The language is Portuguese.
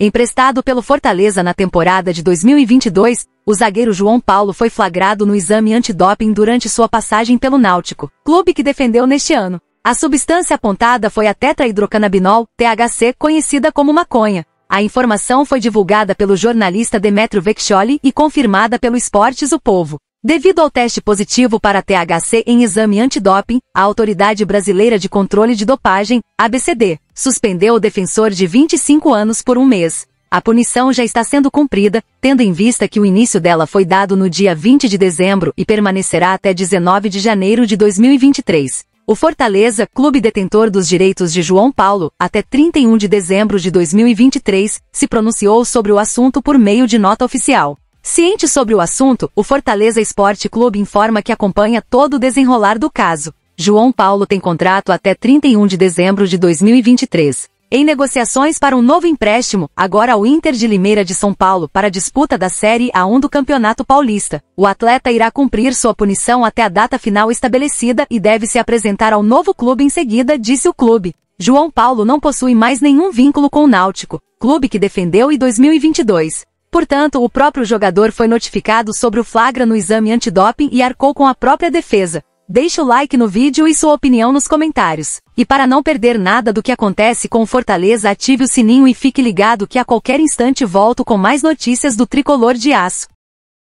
Emprestado pelo Fortaleza na temporada de 2022, o zagueiro João Paulo foi flagrado no exame antidoping durante sua passagem pelo Náutico, clube que defendeu neste ano. A substância apontada foi a tetrahidrocanabinol, THC, conhecida como maconha. A informação foi divulgada pelo jornalista Demetrio Vecchioli e confirmada pelo Esportes O Povo. Devido ao teste positivo para THC em exame antidoping, a Autoridade Brasileira de Controle de Dopagem, ABCD, suspendeu o defensor de 25 anos por um mês. A punição já está sendo cumprida, tendo em vista que o início dela foi dado no dia 20 de dezembro e permanecerá até 19 de janeiro de 2023. O Fortaleza, clube detentor dos direitos de João Paulo, até 31 de dezembro de 2023, se pronunciou sobre o assunto por meio de nota oficial. Ciente sobre o assunto, o Fortaleza Esporte Clube informa que acompanha todo o desenrolar do caso. João Paulo tem contrato até 31 de dezembro de 2023. Em negociações para um novo empréstimo, agora ao Inter de Limeira de São Paulo para disputa da Série A1 do Campeonato Paulista. O atleta irá cumprir sua punição até a data final estabelecida e deve se apresentar ao novo clube em seguida, disse o clube. João Paulo não possui mais nenhum vínculo com o Náutico, clube que defendeu em 2022. Portanto, o próprio jogador foi notificado sobre o flagra no exame antidoping e arcou com a própria defesa. Deixe o like no vídeo e sua opinião nos comentários. E para não perder nada do que acontece com o Fortaleza, ative o sininho e fique ligado que a qualquer instante volto com mais notícias do tricolor de aço.